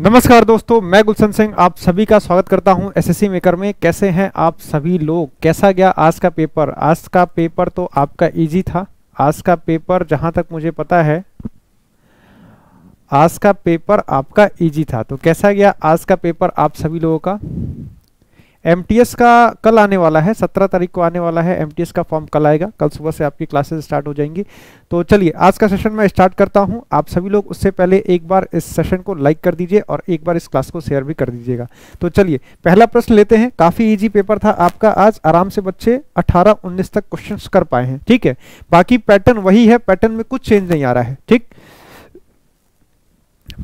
नमस्कार दोस्तों मैं गुलशन सिंह आप सभी का स्वागत करता हूं एसएससी मेकर में कैसे हैं आप सभी लोग कैसा गया आज का पेपर आज का पेपर तो आपका इजी था आज का पेपर जहां तक मुझे पता है आज का पेपर आपका इजी था तो कैसा गया आज का पेपर आप सभी लोगों का एम का कल आने वाला है सत्रह तारीख को आने वाला है एम का फॉर्म कल आएगा कल सुबह से आपकी क्लासेस स्टार्ट हो जाएंगी तो चलिए आज का सेशन मैं स्टार्ट करता हूँ आप सभी लोग उससे पहले एक बार इस सेशन को लाइक कर दीजिए और एक बार इस क्लास को शेयर भी कर दीजिएगा तो चलिए पहला प्रश्न लेते हैं काफ़ी ईजी पेपर था आपका आज आराम से बच्चे अठारह उन्नीस तक क्वेश्चन कर पाए हैं ठीक है बाकी पैटर्न वही है पैटर्न में कुछ चेंज नहीं आ रहा है ठीक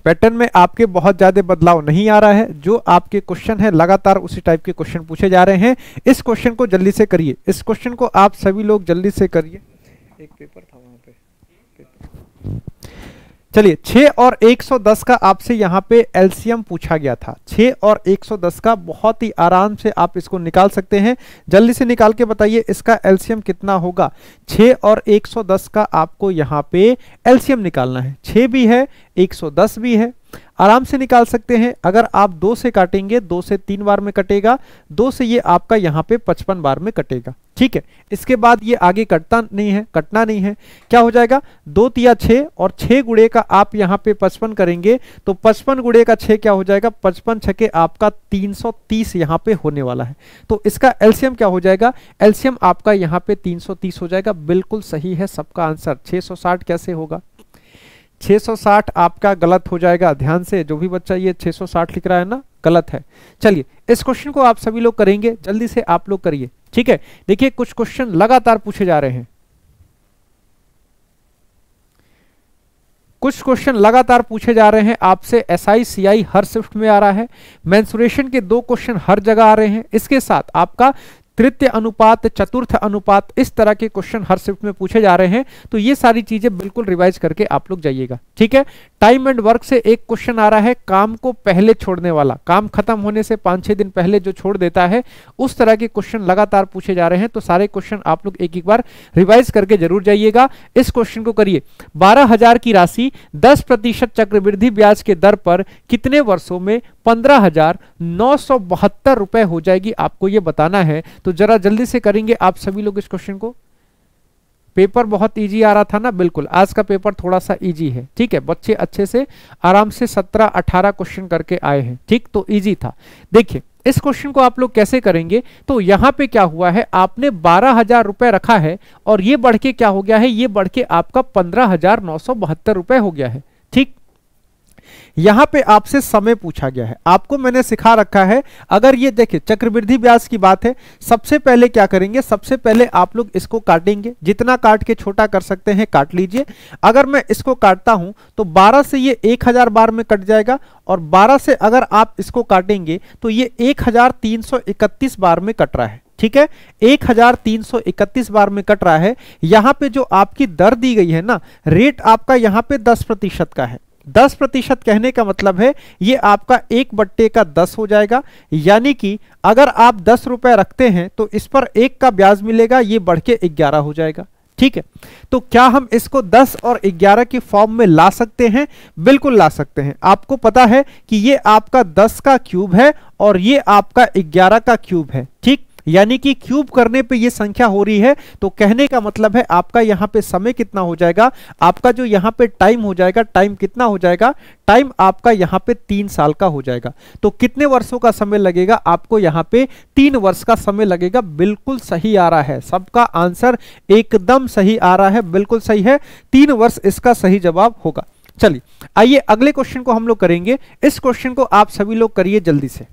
पैटर्न में आपके बहुत ज़्यादा बदलाव नहीं आ रहा है जो आपके क्वेश्चन है लगातार उसी टाइप के क्वेश्चन पूछे जा रहे हैं इस क्वेश्चन को जल्दी से करिए इस क्वेश्चन को आप सभी लोग जल्दी से करिए एक पेपर था चलिए छ और 110 का आपसे यहाँ पे एलसीएम पूछा गया था छ और 110 का बहुत ही आराम से आप इसको निकाल सकते हैं जल्दी से निकाल के बताइए इसका एलसीएम कितना होगा छ और 110 का आपको यहाँ पे एलसीएम निकालना है छ भी है 110 भी है आराम से निकाल सकते हैं अगर आप दो से काटेंगे दो से तीन बार में कटेगा दो से ये आपका यहाँ पे पचपन बार में कटेगा ठीक है इसके बाद ये आगे कटता नहीं है कटना नहीं है क्या हो जाएगा दो तिया छः और छः गुड़े का आप यहाँ पे पचपन करेंगे तो पचपन गुड़े का छः क्या हो जाएगा पचपन छके आपका तीन सौ तीस यहाँ पे होने वाला है तो इसका एल्सियम क्या हो जाएगा एल्सियम आपका यहाँ पे तीस हो जाएगा बिल्कुल सही है सबका आंसर साठ कैसे होगा 660 आपका गलत हो जाएगा ध्यान से जो भी बच्चा ये 660 लिख रहा है ना गलत है चलिए इस क्वेश्चन को आप सभी लोग करेंगे जल्दी से आप लोग करिए ठीक है देखिए कुछ क्वेश्चन लगातार पूछे जा रहे हैं कुछ क्वेश्चन लगातार पूछे जा रहे हैं आपसे S I C I her shift में आ रहा है मैंसुरेशन के दो क्वेश्चन हर जगह आ रहे हैं इसके साथ आपका तृतीय अनुपात चतुर्थ अनुपात इस तरह के क्वेश्चन हर शिफ्ट में पूछे जा रहे हैं तो ये सारी चीजें बिल्कुल रिवाइज करके आप लोग जाइएगा ठीक है टाइम एंड वर्क से एक क्वेश्चन आ रहा है काम को पहले छोड़ने वाला काम खत्म होने से पांच छह दिन पहले जो छोड़ देता है उस तरह के क्वेश्चन लगातार पूछे जा रहे हैं तो सारे क्वेश्चन आप लोग एक एक बार रिवाइज करके जरूर जाइएगा इस क्वेश्चन को करिए बारह की राशि दस प्रतिशत चक्रवृद्धि ब्याज के दर पर कितने वर्षों में पंद्रह हजार नौ सौ बहत्तर रुपए हो जाएगी आपको यह बताना है तो जरा जल्दी से करेंगे आप सभी लोग इस क्वेश्चन को पेपर बहुत इजी आ रहा था ना बिल्कुल आज का पेपर थोड़ा सा इजी है ठीक है बच्चे अच्छे से आराम से सत्रह अठारह क्वेश्चन करके आए हैं ठीक तो इजी था देखिए इस क्वेश्चन को आप लोग कैसे करेंगे तो यहां पे क्या हुआ है आपने बारह हजार रुपए रखा है और ये बढ़ के क्या हो गया है ये बढ़ के आपका पंद्रह हजार नौ सौ बहत्तर रुपए हो गया है यहां पे आपसे समय पूछा गया है आपको मैंने सिखा रखा है अगर ये देखिए चक्रवृद्धि ब्याज की बात है सबसे पहले क्या करेंगे सबसे पहले आप लोग इसको काटेंगे जितना काट के छोटा कर सकते हैं काट लीजिए अगर मैं इसको काटता हूं तो बारह से ये एक हजार बार में कट जाएगा और बारह से अगर आप इसको काटेंगे तो ये एक हजार तीन सौ इकतीस बार में कट रहा है ठीक है 1331 बार में कट रहा है यहां पे जो आपकी दर दी गई है ना रेट आपका यहां पे 10 प्रतिशत का है दस प्रतिशत कहने का मतलब है ये आपका एक बट्टे का दस हो जाएगा यानी कि अगर आप दस रुपए रखते हैं तो इस पर एक का ब्याज मिलेगा ये बढ़ के ग्यारह हो जाएगा ठीक है तो क्या हम इसको 10 और 11 की फॉर्म में ला सकते हैं बिल्कुल ला सकते हैं आपको पता है कि ये आपका 10 का क्यूब है और ये आपका 11 का क्यूब है ठीक यानी कि क्यूब करने पे ये संख्या हो रही है तो कहने का मतलब है आपका यहाँ पे समय कितना हो जाएगा आपका जो यहाँ पे टाइम हो जाएगा टाइम कितना हो जाएगा टाइम आपका यहाँ पे तीन साल का हो जाएगा तो कितने वर्षों का समय लगेगा आपको यहाँ पे तीन वर्ष का समय लगेगा बिल्कुल सही आ रहा है सबका आंसर एकदम सही आ रहा है बिल्कुल सही है तीन वर्ष इसका सही जवाब होगा चलिए आइए अगले क्वेश्चन को हम लोग करेंगे इस क्वेश्चन को आप सभी लोग करिए जल्दी से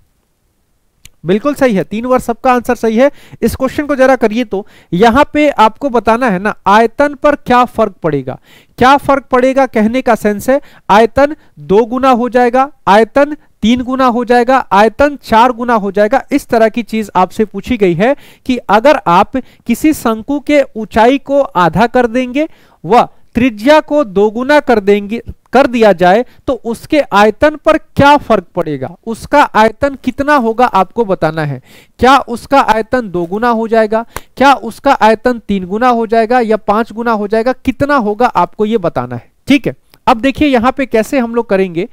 बिल्कुल सही है तीन वर्ष सबका आंसर सही है इस क्वेश्चन को जरा करिए तो यहां पे आपको बताना है ना आयतन पर क्या फर्क पड़ेगा क्या फर्क पड़ेगा कहने का सेंस है आयतन दो गुना हो जाएगा आयतन तीन गुना हो जाएगा आयतन चार गुना हो जाएगा इस तरह की चीज आपसे पूछी गई है कि अगर आप किसी शंकु के ऊंचाई को आधा कर देंगे व त्रिज्या को दोगुना कर देंगे कर दिया जाए तो उसके आयतन पर क्या फर्क पड़ेगा उसका आयतन कितना होगा आपको बताना है क्या उसका आयतन दो गुना हो जाएगा क्या उसका आयतन तीन गुना हो जाएगा या पांच गुना हो जाएगा कितना होगा आपको यह बताना है ठीक है अब देखिए यहां पे कैसे हम लोग करेंगे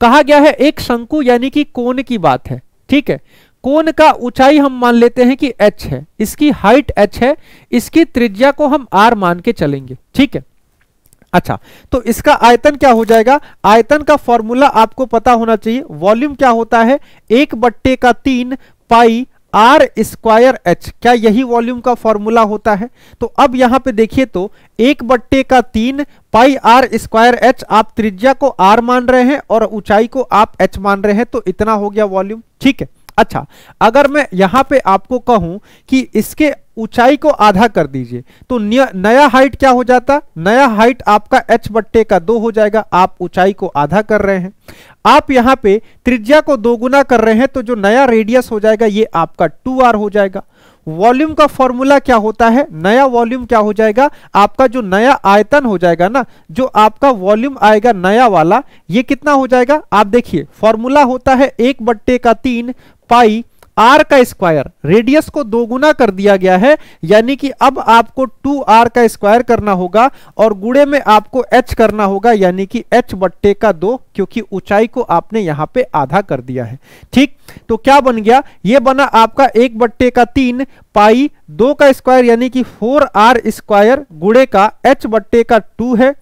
कहा गया है एक शंकु यानी कि कोन की बात है ठीक है कोन का ऊंचाई हम मान लेते हैं कि h है इसकी हाइट h है इसकी त्रिज्या को हम r मान के चलेंगे ठीक है अच्छा तो इसका आयतन क्या हो जाएगा आयतन का फॉर्मूला आपको पता होना चाहिए वॉल्यूम क्या होता है एक बट्टे का तीन पाई आर स्क्वायर एच क्या यही वॉल्यूम का फॉर्मूला होता है तो अब यहां पे देखिए तो एक बट्टे का तीन पाई आर स्क्वायर एच आप त्रिज्या को आर मान रहे हैं और ऊंचाई को आप एच मान रहे हैं तो इतना हो गया वॉल्यूम ठीक है अच्छा अगर मैं यहां पे आपको कहूं कि इसके ऊंचाई को आधा कर दीजिए तो नया हाइट क्या हो जाता नया हाइट आपका एच बट्टे का दो हो जाएगा आप ऊंचाई को आधा कर रहे हैं आप यहां पे त्रिज्या को दोगुना कर रहे हैं तो जो नया रेडियस हो जाएगा ये आपका टू आर हो जाएगा वॉल्यूम का फॉर्मूला क्या होता है नया वॉल्यूम क्या हो जाएगा आपका जो नया आयतन हो जाएगा ना जो आपका वॉल्यूम आएगा नया वाला ये कितना हो जाएगा आप देखिए फॉर्मूला होता है एक बट्टे का तीन पाई आर का स्क्वायर रेडियस को दोगुना कर दिया गया है यानी कि अब आपको टू आर का स्क्वायर करना होगा और गुड़े में आपको एच करना होगा यानी कि एच बट्टे का दो क्योंकि ऊंचाई को आपने यहां पे आधा कर दिया है ठीक तो क्या बन गया ये बना आपका एक बट्टे का तीन पाई दो का स्क्वायर यानी कि फोर आर स्क्वायर गुड़े का एच बट्टे का टू है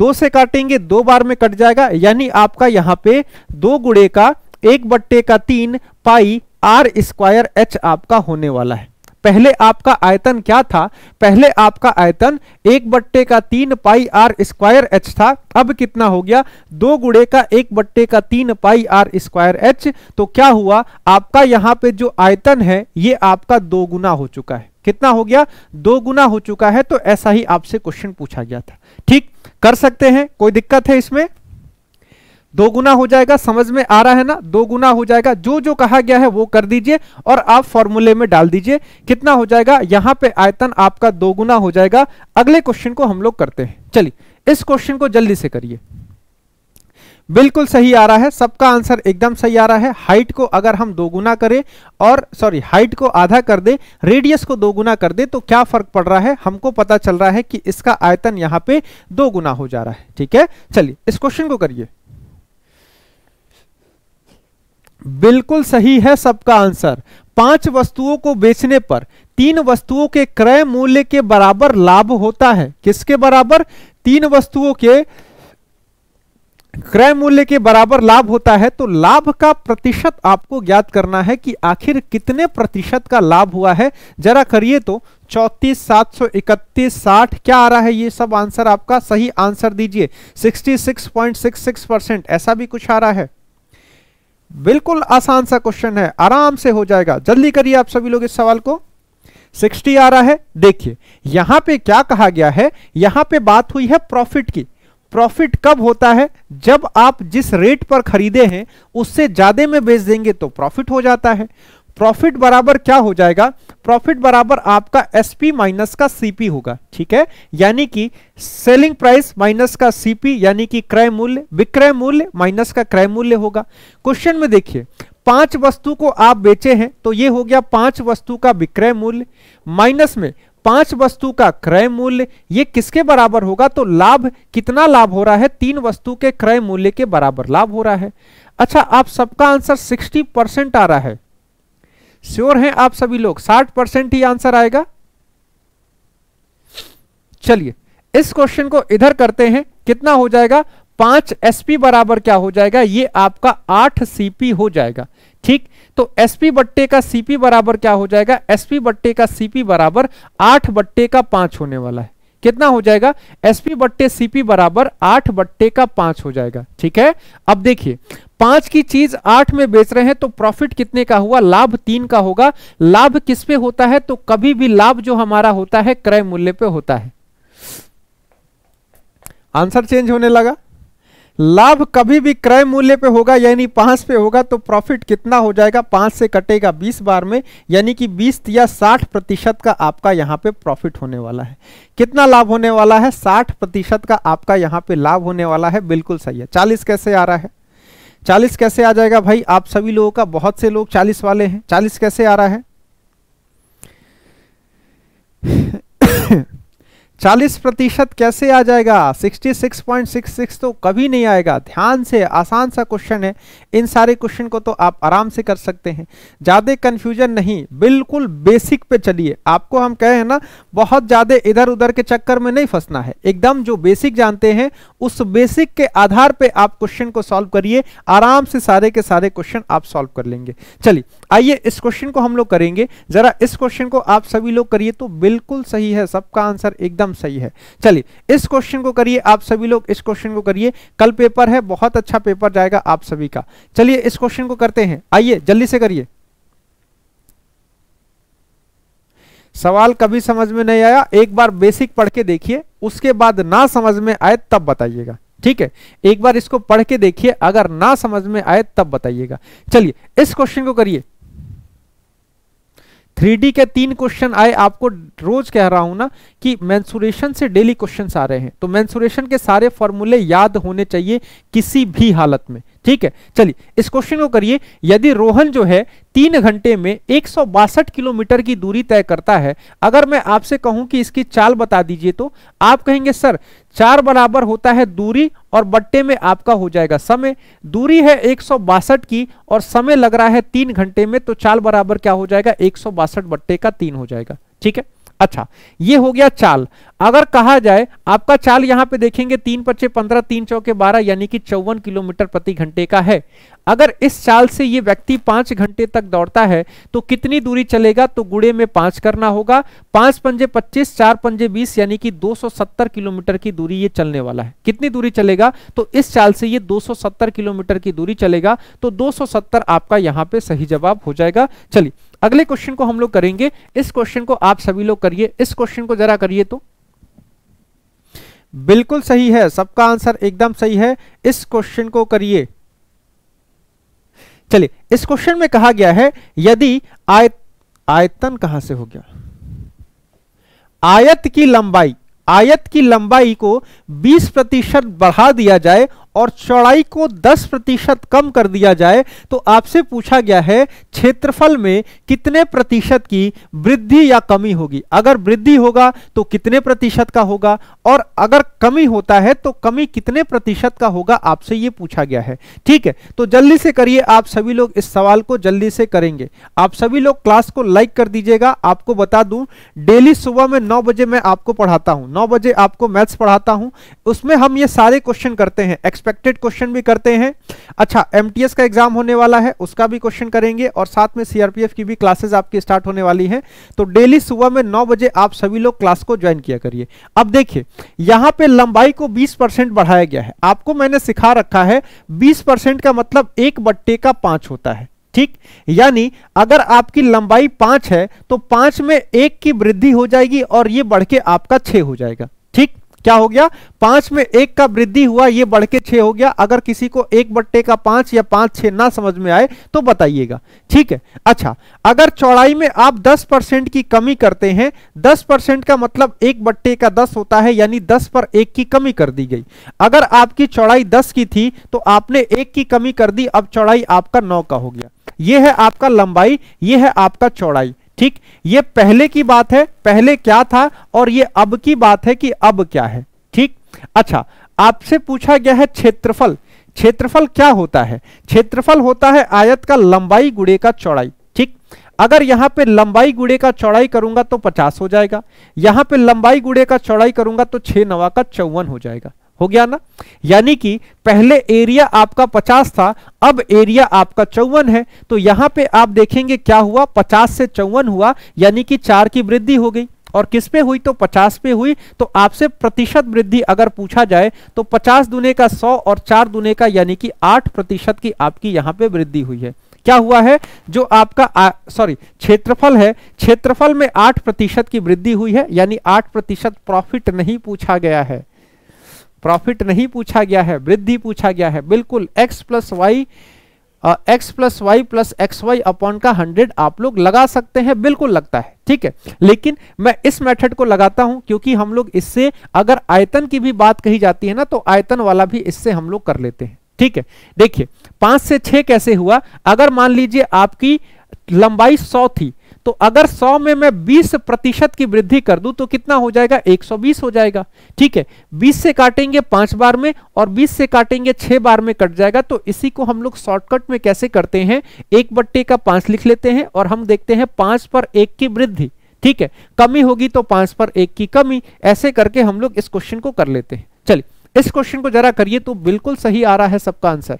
दो से काटेंगे दो बार में कट जाएगा यानी आपका यहाँ पे दो गुड़े का एक बट्टे का तीन पाई आर स्क्वायर एच आपका होने वाला है पहले आपका आयतन क्या था पहले आपका आयतन एक बट्टे का तीन पाई आर स्क्वायर एच था अब कितना हो गया दो गुड़े का एक बट्टे का तीन पाई आर स्क्वायर एच तो क्या हुआ आपका यहां पे जो आयतन है ये आपका दो गुना हो चुका है कितना हो गया दो गुना हो चुका है तो ऐसा ही आपसे क्वेश्चन पूछा गया था ठीक कर सकते हैं कोई दिक्कत है इसमें दो गुना हो जाएगा समझ में आ रहा है ना दो गुना हो जाएगा जो जो कहा गया है वो कर दीजिए और आप फॉर्मूले में डाल दीजिए कितना हो जाएगा यहां पे आयतन आपका दो गुना हो जाएगा अगले क्वेश्चन को हम लोग करते हैं चलिए इस क्वेश्चन को जल्दी से करिए बिल्कुल सही आ रहा है सबका आंसर एकदम सही आ रहा है हाइट को अगर हम दोगुना करें और सॉरी हाइट को आधा कर दे रेडियस को दोगुना कर दे तो क्या फर्क पड़ रहा है हमको पता चल रहा है कि इसका आयतन यहाँ पे दोगुना हो जा रहा है ठीक है चलिए इस क्वेश्चन को करिए बिल्कुल सही है सबका आंसर पांच वस्तुओं को बेचने पर तीन वस्तुओं के क्रय मूल्य के बराबर लाभ होता है किसके बराबर तीन वस्तुओं के क्रय मूल्य के बराबर लाभ होता है तो लाभ का प्रतिशत आपको ज्ञात करना है कि आखिर कितने प्रतिशत का लाभ हुआ है जरा करिए तो चौतीस सात सौ इकतीस साठ क्या आ रहा है ये सब आंसर आपका सही आंसर दीजिए sixty six six point six percent ऐसा भी कुछ आ रहा है बिल्कुल आसान सा क्वेश्चन है आराम से हो जाएगा जल्दी करिए आप सभी लोग इस सवाल को 60 आ रहा है देखिए यहां पे क्या कहा गया है यहां पे बात हुई है प्रॉफिट की प्रॉफिट कब होता है जब आप जिस रेट पर खरीदे हैं उससे ज्यादा में बेच देंगे तो प्रॉफिट हो जाता है प्रॉफिट बराबर क्या हो जाएगा प्रॉफिट बराबर आपका एसपी माइनस का सीपी होगा ठीक है यानी कि सेलिंग प्राइस माइनस का सीपी यानी कि क्रय मूल्य विक्रय मूल्य माइनस का क्रय मूल्य होगा क्वेश्चन में देखिए पांच वस्तु को आप बेचे हैं तो ये हो गया पांच वस्तु का विक्रय मूल्य माइनस में पांच वस्तु का क्रय मूल्य ये किसके बराबर होगा तो लाभ कितना लाभ हो रहा है तीन वस्तु के क्रय मूल्य के बराबर लाभ हो रहा है अच्छा आप सबका आंसर 60 परसेंट आ रहा है श्योर हैं आप सभी लोग 60 परसेंट ही आंसर आएगा चलिए इस क्वेश्चन को इधर करते हैं कितना हो जाएगा पांच एसपी बराबर क्या हो जाएगा ये आपका आठ सीपी हो जाएगा ठीक तो एसपी बट्टे का सीपी बराबर क्या हो जाएगा एसपी बट्टे का सीपी बराबर आठ बट्टे का पांच होने वाला है कितना हो जाएगा एसपी बट्टे सीपी बराबर आठ बट्टे का पांच हो जाएगा ठीक है अब देखिए पांच की चीज आठ में बेच रहे हैं तो प्रॉफिट कितने का हुआ लाभ तीन का होगा लाभ किस पे होता है तो कभी भी लाभ जो हमारा होता है क्रय मूल्य पे होता है आंसर चेंज होने लगा लाभ कभी भी क्रय मूल्य पे होगा यानी पांच पे होगा तो प्रॉफिट कितना हो जाएगा पांच से कटेगा बीस बार में यानी कि बीस या साठ प्रतिशत का आपका यहाँ पे प्रॉफिट होने वाला है कितना लाभ होने वाला है साठ प्रतिशत का आपका यहाँ पे लाभ होने वाला है बिल्कुल सही है चालीस कैसे आ रहा है चालीस कैसे आ जाएगा भाई आप सभी लोगों का बहुत से लोग चालीस वाले हैं चालीस कैसे आ रहा है चालीस प्रतिशत कैसे आ जाएगा 66.66 तो कभी नहीं आएगा ध्यान से आसान सा क्वेश्चन है इन सारे क्वेश्चन को तो आप आराम से कर सकते हैं ज़्यादा कन्फ्यूजन नहीं बिल्कुल बेसिक पे चलिए आपको हम कहे हैं ना बहुत ज़्यादा इधर उधर के चक्कर में नहीं फंसना है एकदम जो बेसिक जानते हैं उस बेसिक के आधार पर आप क्वेश्चन को सॉल्व करिए आराम से सारे के सारे क्वेश्चन आप सॉल्व कर लेंगे चलिए आइए इस क्वेश्चन को हम लोग करेंगे ज़रा इस क्वेश्चन को आप सभी लोग करिए तो बिल्कुल सही है सबका आंसर एकदम एकदम सही है चलिए इस क्वेश्चन को करिए आप सभी लोग इस क्वेश्चन को करिए कल पेपर है बहुत अच्छा पेपर जाएगा आप सभी का चलिए इस क्वेश्चन को करते हैं आइए जल्दी से करिए सवाल कभी समझ में नहीं आया एक बार बेसिक पढ़ के देखिए उसके बाद ना समझ में आए तब बताइएगा ठीक है एक बार इसको पढ़ के देखिए अगर ना समझ में आए तब बताइएगा चलिए इस क्वेश्चन को करिए थ्री के तीन क्वेश्चन आए आपको रोज कह रहा हूं ना कि मैंसुरेशन से डेली क्वेश्चन आ रहे हैं तो मैंसुरेशन के सारे फॉर्मूले याद होने चाहिए किसी भी हालत में ठीक है चलिए इस क्वेश्चन को करिए यदि रोहन जो है तीन घंटे में एक किलोमीटर की दूरी तय करता है अगर मैं आपसे कहूं कि इसकी चाल बता दीजिए तो आप कहेंगे सर चार बराबर होता है दूरी और बट्टे में आपका हो जाएगा समय दूरी है एक की और समय लग रहा है तीन घंटे में तो चाल बराबर क्या हो जाएगा एक बट्टे का तीन हो जाएगा ठीक है अच्छा ये हो गया चाल अगर कहा जाए आपका चाल यहां पे देखेंगे तीन पच्चे पंद्रह तीन चौके बारह यानी कि चौवन किलोमीटर प्रति घंटे का है अगर इस चाल से ये व्यक्ति पांच घंटे तक दौड़ता है तो कितनी दूरी चलेगा तो गुड़े में पांच करना होगा पांच पंजे पच्चीस चार पंजे बीस यानी कि 270 किलोमीटर की दूरी ये चलने वाला है कितनी दूरी चलेगा तो इस चाल से ये 270 किलोमीटर की दूरी चलेगा तो 270 आपका यहाँ पे सही जवाब हो जाएगा चलिए अगले क्वेश्चन को हम लोग करेंगे इस क्वेश्चन को आप सभी लोग करिए इस क्वेश्चन को जरा करिए तो बिल्कुल सही है सबका आंसर एकदम सही है इस क्वेश्चन को करिए चलिए इस क्वेश्चन में कहा गया है यदि आय आयतन कहां से हो गया आयत की लंबाई आयत की लंबाई को 20 प्रतिशत बढ़ा दिया जाए और चौड़ाई को 10 प्रतिशत कम कर दिया जाए तो आपसे पूछा गया है क्षेत्रफल में कितने प्रतिशत की वृद्धि या कमी होगी अगर वृद्धि होगा तो कितने प्रतिशत का होगा और अगर कमी होता है तो कमी कितने प्रतिशत का होगा आपसे ये पूछा गया है ठीक है तो जल्दी से करिए आप सभी लोग इस सवाल को जल्दी से करेंगे आप सभी लोग क्लास को लाइक कर दीजिएगा आपको बता दूं डेली सुबह में नौ बजे मैं आपको पढ़ाता हूं नौ बजे आपको मैथ्स पढ़ाता हूं उसमें हम ये सारे क्वेश्चन करते हैं एक्सपेक्टेड क्वेश्चन भी करते हैं अच्छा एमटीएस का एग्जाम होने वाला है उसका भी क्वेश्चन करेंगे और साथ में सीआरपीएफ की भी क्लासेस आपकी स्टार्ट होने वाली है तो डेली सुबह में नौ बजे आप सभी लोग क्लास को ज्वाइन किया करिए अब देखिए यहाँ पे लंबाई को बीस बढ़ाया गया है आपको मैंने सिखा रखा है बीस का मतलब एक बट्टे का पांच होता है ठीक यानी अगर आपकी लंबाई पांच है तो पांच में एक की वृद्धि हो जाएगी और ये बढ़ के आपका छह हो जाएगा क्या हो गया पांच में एक का वृद्धि हुआ ये बढ़ के छह हो गया अगर किसी को एक बट्टे का पांच या पांच छह ना समझ में आए तो बताइएगा ठीक है अच्छा अगर चौड़ाई में आप दस परसेंट की कमी करते हैं दस परसेंट का मतलब एक बट्टे का दस होता है यानी दस पर एक की कमी कर दी गई अगर आपकी चौड़ाई दस की थी तो आपने एक की कमी कर दी अब चौड़ाई आपका नौ का हो गया यह है आपका लंबाई यह है आपका चौड़ाई ठीक ये पहले की बात है पहले क्या था और ये अब की बात है कि अब क्या है ठीक अच्छा आपसे पूछा गया है क्षेत्रफल क्षेत्रफल क्या होता है क्षेत्रफल होता है आयत का लंबाई गुड़े का चौड़ाई ठीक अगर यहां पे लंबाई गुड़े का चौड़ाई करूंगा तो 50 हो जाएगा यहां पे लंबाई गुड़े का चौड़ाई करूंगा तो छह नवा का चौवन हो जाएगा हो गया ना यानी कि पहले एरिया आपका 50 था अब एरिया आपका चौवन है तो यहां पे आप देखेंगे क्या हुआ 50 से चौवन हुआ यानी कि चार की वृद्धि हो गई और किस पे हुई तो 50 पे हुई तो आपसे प्रतिशत वृद्धि अगर पूछा जाए तो 50 दुने का 100 और चार दुने का यानी कि 8 प्रतिशत की आपकी यहां पे वृद्धि हुई है क्या हुआ है जो आपका सॉरी क्षेत्रफल है क्षेत्रफल में 8 प्रतिशत की वृद्धि हुई है यानी 8 प्रतिशत प्रॉफिट नहीं पूछा गया है प्रॉफिट नहीं पूछा गया है वृद्धि पूछा गया है बिल्कुल X plus Y X plus Y plus X Y upon का हंड्रेड आप लोग लगा सकते हैं बिल्कुल लगता है ठीक है लेकिन मैं इस मेथड को लगाता हूं क्योंकि हम लोग इससे अगर आयतन की भी बात कही जाती है ना तो आयतन वाला भी इससे हम लोग कर लेते हैं ठीक है देखिए पांच से छह कैसे हुआ अगर मान लीजिए आपकी लंबाई सौ थी तो अगर 100 में मैं 20 प्रतिशत की वृद्धि कर दूं तो कितना हो जाएगा 120 हो जाएगा ठीक है 20 से काटेंगे पांच बार में और 20 से काटेंगे छह बार में कट जाएगा तो इसी को हम लोग शॉर्टकट में कैसे करते हैं एक बट्टे का पांच लिख लेते हैं और हम देखते हैं पांच पर एक की वृद्धि ठीक है कमी होगी तो पांच पर एक की कमी ऐसे करके हम लोग इस क्वेश्चन को कर लेते हैं चलिए इस क्वेश्चन को जरा करिए तो बिल्कुल सही आ रहा है सबका आंसर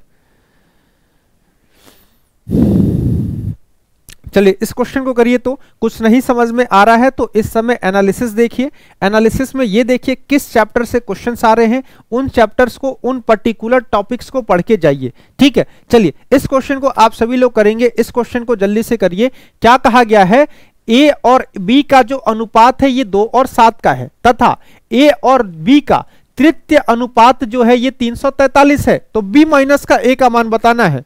चलिए इस क्वेश्चन को करिए तो कुछ नहीं समझ में आ रहा है तो इस समय एनालिसिस देखिए एनालिसिस में ये देखिए किस चैप्टर से क्वेश्चन आ रहे हैं उन चैप्टर्स को उन पर्टिकुलर टॉपिक्स को पढ़ के जाइए ठीक है चलिए इस क्वेश्चन को आप सभी लोग करेंगे इस क्वेश्चन को जल्दी से करिए क्या कहा गया है ए और बी का जो अनुपात है ये दो और सात का है तथा ए और बी का तृतीय अनुपात जो है ये तीन है तो बी माइनस का ए का मान बताना है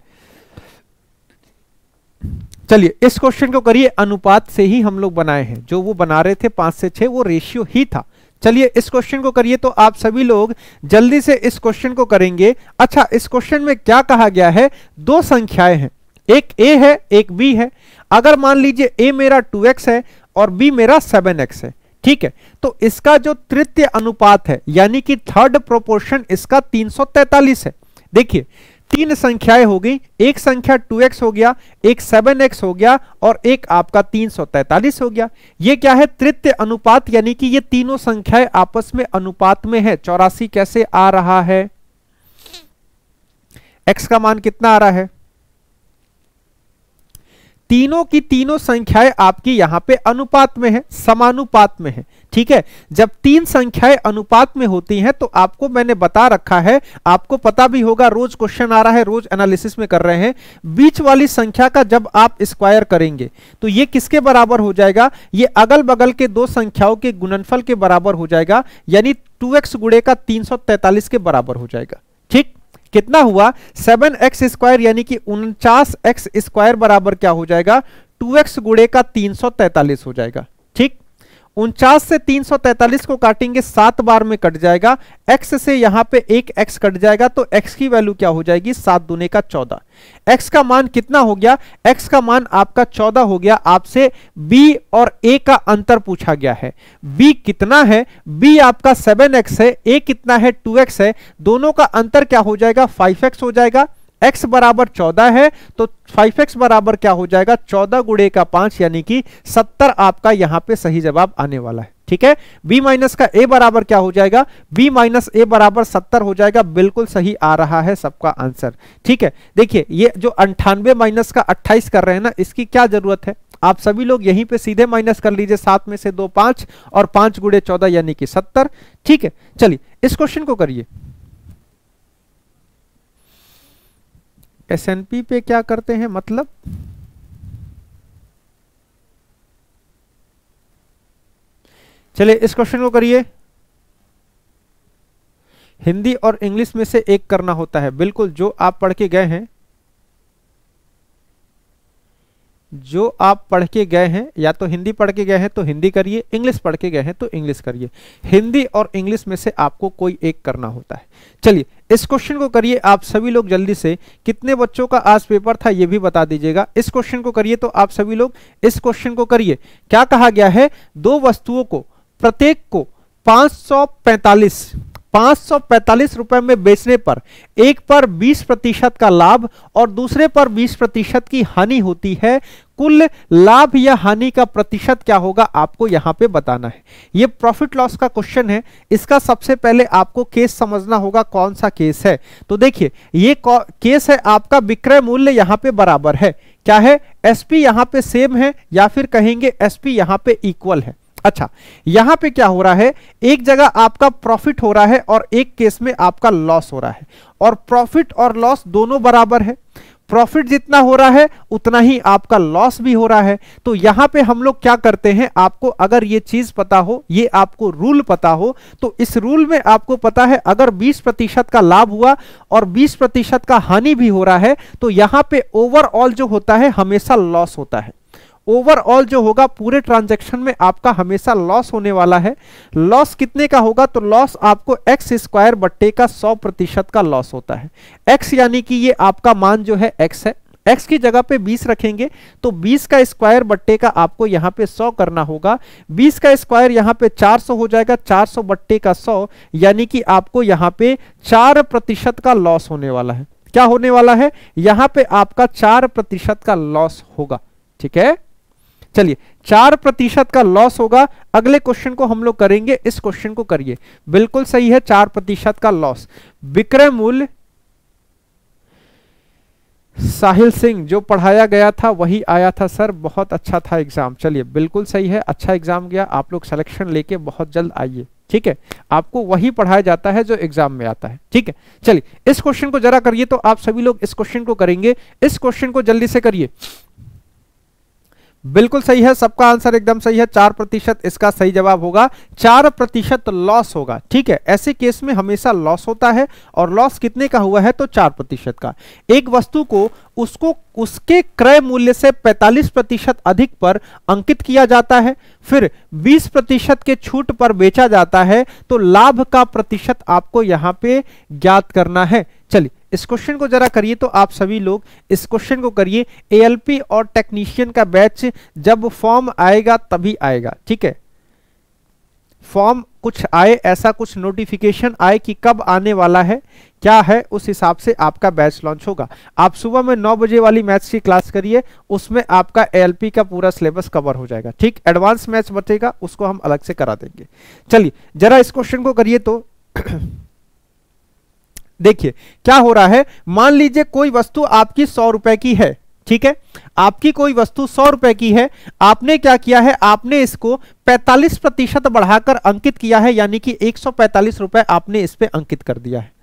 चलिए इस क्वेश्चन को करिए अनुपात से ही हम लोग बनाए हैं जो वो बना रहे थे पांच से छह वो रेशियो ही था चलिए इस क्वेश्चन को करिए तो आप सभी लोग जल्दी से इस क्वेश्चन को करेंगे अच्छा इस क्वेश्चन में क्या कहा गया है दो संख्याएं हैं एक ए है एक बी है अगर मान लीजिए ए मेरा एक्स है और बी मेरा एक्स है ठीक है तो इसका जो तृतीय अनुपात है यानी कि थर्ड प्रोपोर्शन इसका तैतालीस है देखिए तीन संख्याएं हो गई एक संख्या 2x हो गया एक 7x हो गया और एक आपका 343 हो गया ये क्या है तृतीय अनुपात यानी कि ये तीनों संख्याएं आपस में अनुपात में है चौरासी कैसे आ रहा है x का मान कितना आ रहा है तीनों की तीनों संख्याएं आपकी यहां पे अनुपात में है समानुपात में है ठीक है जब तीन संख्याएं अनुपात में होती हैं तो आपको मैंने बता रखा है आपको पता भी होगा रोज क्वेश्चन आ रहा है रोज एनालिसिस में कर रहे हैं बीच वाली संख्या का जब आप स्क्वायर करेंगे तो ये किसके बराबर हो जाएगा ये अगल बगल के दो संख्याओं के गुणनफल के बराबर हो जाएगा यानी टू गुड़े का तीन के बराबर हो जाएगा कितना हुआ सेवन एक्स स्क्वायर यानी कि उनचास एक्स स्क्वायर बराबर क्या हो जाएगा टू एक्स गुड़े का तीन सौ तैतालीस हो जाएगा उनचास से 343 को काटेंगे सात बार में कट जाएगा x से यहां पे एक x कट जाएगा तो x की वैल्यू क्या हो जाएगी सात दुने का चौदह x का मान कितना हो गया x का मान आपका चौदह हो गया आपसे b और a का अंतर पूछा गया है b कितना है b आपका 7x है a कितना है 2x है दोनों का अंतर क्या हो जाएगा 5x हो जाएगा x बराबर चौदह है तो 5x बराबर क्या हो जाएगा चौदह गुड़े का पांच यानी कि सत्तर आपका यहां पे सही जवाब आने वाला है ठीक है b माइनस का a बराबर क्या हो जाएगा b माइनस ए बराबर सत्तर हो जाएगा बिल्कुल सही आ रहा है सबका आंसर ठीक है देखिए ये जो अंठानवे माइनस का अट्ठाइस कर रहे हैं ना इसकी क्या जरूरत है आप सभी लोग यहीं पे सीधे माइनस कर लीजिए सात में से दो पांच और पांच गुड़े चौदह यानी कि सत्तर ठीक है चलिए इस क्वेश्चन को करिए एस एन पी पे क्या करते हैं मतलब चलिए इस क्वेश्चन को करिए हिंदी और इंग्लिश में से एक करना होता है बिल्कुल जो आप पढ़ के गए हैं जो आप पढ़ के गए हैं या तो हिंदी पढ़ के गए हैं तो हिंदी करिए इंग्लिश पढ़ के गए हैं तो इंग्लिश करिए हिंदी और इंग्लिश में से आपको कोई एक करना होता है चलिए इस क्वेश्चन को करिए आप सभी लोग जल्दी से कितने बच्चों का आज पेपर था यह भी बता दीजिएगा इस क्वेश्चन को करिए तो आप सभी लोग इस क्वेश्चन को करिए क्या कहा गया है दो वस्तुओं को प्रत्येक को 545 545 रुपए में बेचने पर एक पर 20 प्रतिशत का लाभ और दूसरे पर 20 प्रतिशत की हानि होती है कुल लाभ या हानि का प्रतिशत क्या होगा आपको यहां पे बताना है ये प्रॉफिट लॉस का क्वेश्चन है इसका सबसे पहले आपको केस समझना होगा कौन सा केस है तो देखिए ये केस है आपका विक्रय मूल्य यहां पे बराबर है क्या है एसपी यहां पे सेम है या फिर कहेंगे एसपी यहां पे इक्वल है अच्छा यहां पे क्या हो रहा है एक जगह आपका प्रॉफिट हो रहा है और एक केस में आपका लॉस हो रहा है और प्रॉफिट और लॉस दोनों बराबर है प्रॉफिट जितना हो रहा है उतना ही आपका लॉस भी हो रहा है तो यहां पे हम लोग क्या करते हैं आपको अगर ये चीज पता हो ये आपको रूल पता हो तो इस रूल में आपको पता है अगर 20 प्रतिशत का लाभ हुआ और 20 प्रतिशत का हानि भी हो रहा है तो यहां पे ओवरऑल जो होता है हमेशा लॉस होता है ओवरऑल जो होगा पूरे ट्रांजैक्शन में आपका हमेशा लॉस होने वाला है लॉस कितने का होगा तो लॉस आपको एक्स स्क्वायर बट्टे का सौ प्रतिशत का लॉस होता है एक्स यानी कि ये आपका मान जो है एक्स है एक्स की जगह पे 20 रखेंगे तो 20 का स्क्वायर बट्टे का आपको यहाँ पे 100 करना होगा 20 का स्क्वायर यहाँ पे 400 हो जाएगा 400 बट्टे का 100 यानी कि आपको यहाँ पे 4 प्रतिशत का लॉस होने वाला है क्या होने वाला है यहां पे आपका 4 प्रतिशत का लॉस होगा ठीक है चलिए चार प्रतिशत का लॉस होगा अगले क्वेश्चन को हम लोग करेंगे इस क्वेश्चन को करिए बिल्कुल सही है चार प्रतिशत का लॉस विक्रय मूल्य साहिल सिंह जो पढ़ाया गया था वही आया था सर बहुत अच्छा था एग्जाम चलिए बिल्कुल सही है अच्छा एग्जाम गया आप लोग सिलेक्शन लेके बहुत जल्द आइए ठीक है आपको वही पढ़ाया जाता है जो एग्जाम में आता है ठीक है चलिए इस क्वेश्चन को जरा करिए तो आप सभी लोग इस क्वेश्चन को करेंगे इस क्वेश्चन को जल्दी से करिए बिल्कुल सही है सबका आंसर एकदम सही है चार प्रतिशत इसका सही जवाब होगा चार प्रतिशत लॉस होगा ठीक है ऐसे केस में हमेशा लॉस होता है और लॉस कितने का हुआ है तो चार प्रतिशत का एक वस्तु को उसको उसके क्रय मूल्य से 45 प्रतिशत अधिक पर अंकित किया जाता है फिर 20 प्रतिशत के छूट पर बेचा जाता है तो लाभ का प्रतिशत आपको यहां पे ज्ञात करना है चलिए इस क्वेश्चन को जरा करिए तो आप सभी लोग इस क्वेश्चन को करिए एएलपी और टेक्नीशियन का बैच जब फॉर्म आएगा तभी आएगा ठीक है फॉर्म कुछ आए ऐसा कुछ नोटिफिकेशन आए कि कब आने वाला है क्या है उस हिसाब से आपका बैच लॉन्च होगा आप सुबह में नौ बजे वाली मैथ्स की क्लास करिए उसमें आपका एएलपी का पूरा सिलेबस कवर हो जाएगा ठीक एडवांस मैथ्स बचेगा उसको हम अलग से करा देंगे चलिए जरा इस क्वेश्चन को करिए तो देखिए क्या हो रहा है मान लीजिए कोई वस्तु आपकी सौ रुपए की है ठीक है आपकी कोई वस्तु सौ रुपए की है आपने क्या किया है आपने इसको 45 प्रतिशत बढ़ाकर अंकित किया है यानी कि 145 रुपए आपने इस पर अंकित कर दिया है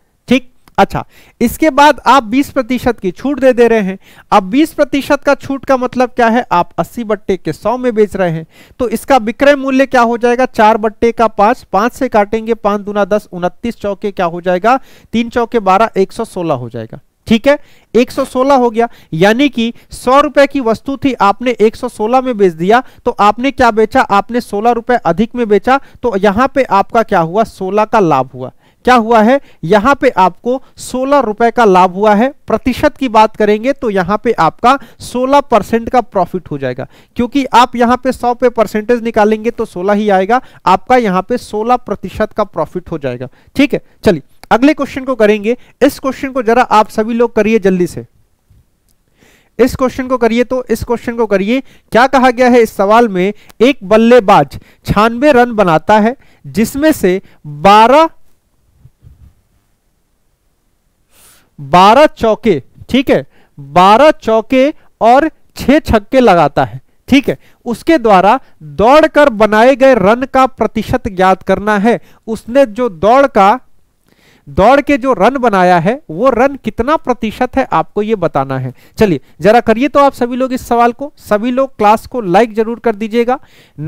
अच्छा इसके बाद आप 20 प्रतिशत की छूट दे दे रहे हैं अब 20 प्रतिशत का छूट का मतलब क्या है आप 80 बट्टे के 100 में बेच रहे हैं तो इसका विक्रय मूल्य क्या हो जाएगा चार बट्टे का पांच पांच से काटेंगे पांच दुना दस उनतीस चौके क्या हो जाएगा तीन चौके बारह एक हो जाएगा ठीक है 116 हो गया यानी कि सौ रुपए की वस्तु थी आपने 116 में बेच दिया तो आपने क्या बेचा आपने सोलह रुपए अधिक में बेचा तो यहां पे आपका क्या हुआ सोलह का लाभ हुआ क्या हुआ है यहां पे आपको सोलह रुपए का लाभ हुआ है प्रतिशत की बात करेंगे तो यहां पे आपका सोलह परसेंट का प्रॉफिट हो जाएगा क्योंकि आप यहां पे सौ पे परसेंटेज निकालेंगे तो सोलह ही आएगा आपका यहां पे सोलह प्रतिशत का प्रॉफिट हो जाएगा ठीक है चलिए अगले क्वेश्चन को करेंगे इस क्वेश्चन को जरा आप सभी लोग करिए जल्दी से इस क्वेश्चन को करिए तो इस क्वेश्चन को करिए क्या कहा गया है इस सवाल में एक बल्लेबाज छानबे रन बनाता है जिसमें से 12 बारह चौके ठीक है बारह चौके और छह छक्के लगाता है ठीक है उसके द्वारा दौड़कर बनाए गए रन का प्रतिशत ज्ञात करना है उसने जो दौड़ का दौड़ के जो रन बनाया है वो रन कितना प्रतिशत है आपको ये बताना है चलिए जरा करिए तो आप सभी लोग इस सवाल को सभी लोग क्लास को लाइक जरूर कर दीजिएगा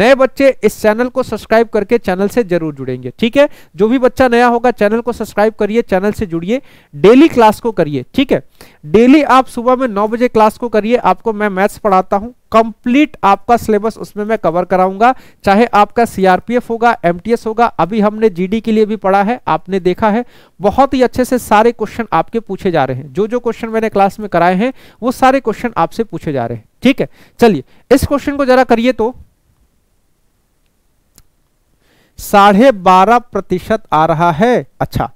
नए बच्चे इस चैनल को सब्सक्राइब करके चैनल से जरूर जुड़ेंगे ठीक है जो भी बच्चा नया होगा चैनल को सब्सक्राइब करिए चैनल से जुड़िए डेली क्लास को करिए ठीक है डेली आप सुबह में नौ बजे क्लास को करिए आपको मैं मैथ्स पढ़ाता हूं कंप्लीट आपका सिलेबस उसमें मैं कवर कराऊंगा चाहे आपका सीआरपीएफ होगा एमटीएस होगा अभी हमने जीडी के लिए भी पढ़ा है आपने देखा है बहुत ही अच्छे से सारे क्वेश्चन आपके पूछे जा रहे हैं जो जो क्वेश्चन मैंने क्लास में कराए हैं वो सारे क्वेश्चन आपसे पूछे जा रहे हैं ठीक है चलिए इस क्वेश्चन को जरा करिए तो साढ़े बारह प्रतिशत आ रहा है अच्छा